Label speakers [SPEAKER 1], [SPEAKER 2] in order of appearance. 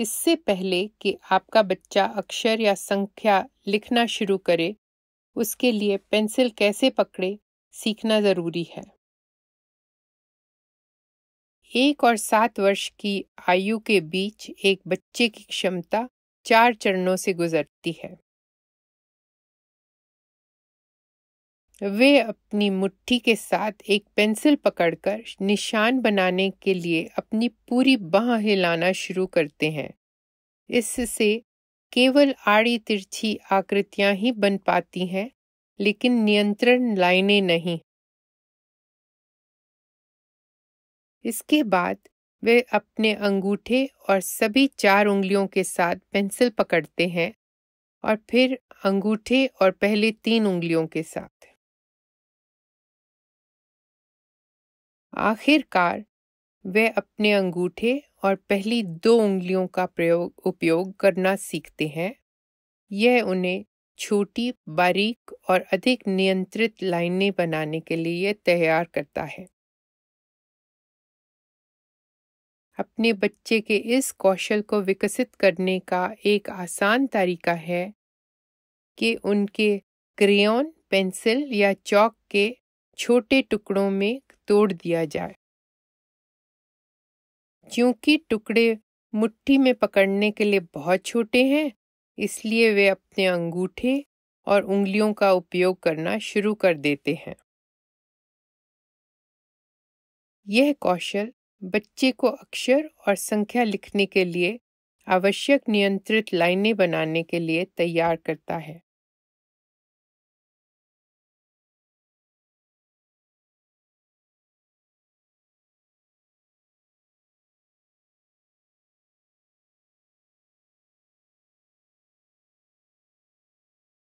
[SPEAKER 1] इससे पहले कि आपका बच्चा अक्षर या संख्या लिखना शुरू करे उसके लिए पेंसिल कैसे पकड़े सीखना जरूरी है एक और सात वर्ष की आयु के बीच एक बच्चे की क्षमता चार चरणों से गुजरती है वे अपनी मुट्ठी के साथ एक पेंसिल पकड़कर निशान बनाने के लिए अपनी पूरी बाह हिलाना शुरू करते हैं इससे केवल आड़ी तिरछी आकृतियां ही बन पाती हैं लेकिन नियंत्रण लाइनें नहीं इसके बाद वे अपने अंगूठे और सभी चार उंगलियों के साथ पेंसिल पकड़ते हैं और फिर अंगूठे और पहले तीन उंगलियों के साथ आखिरकार वे अपने अंगूठे और पहली दो उंगलियों का प्रयोग उपयोग करना सीखते हैं यह उन्हें छोटी बारीक और अधिक नियंत्रित लाइनें बनाने के लिए तैयार करता है अपने बच्चे के इस कौशल को विकसित करने का एक आसान तरीका है कि उनके क्रेयॉन पेंसिल या चौक के छोटे टुकड़ों में तोड़ दिया जाए क्योंकि टुकड़े मुट्ठी में पकड़ने के लिए बहुत छोटे हैं इसलिए वे अपने अंगूठे और उंगलियों का उपयोग करना शुरू कर देते हैं यह कौशल बच्चे को अक्षर और संख्या लिखने के लिए आवश्यक नियंत्रित लाइनें बनाने के लिए तैयार करता है